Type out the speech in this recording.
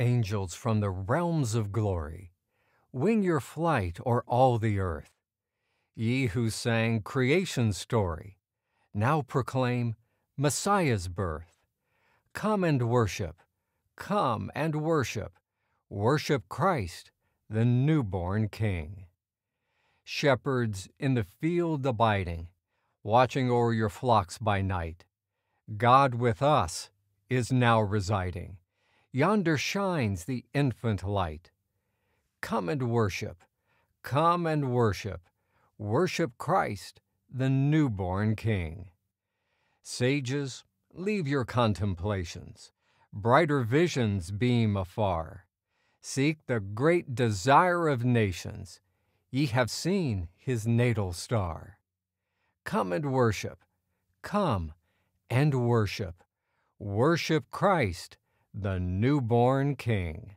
angels from the realms of glory, wing your flight o'er all the earth. Ye who sang creation's story, now proclaim Messiah's birth. Come and worship, come and worship, worship Christ, the newborn King. Shepherds in the field abiding, watching o'er your flocks by night, God with us is now residing Yonder shines the infant light. Come and worship, come and worship, worship Christ, the newborn King. Sages, leave your contemplations. Brighter visions beam afar. Seek the great desire of nations. Ye have seen his natal star. Come and worship, come and worship, worship Christ, the newborn king.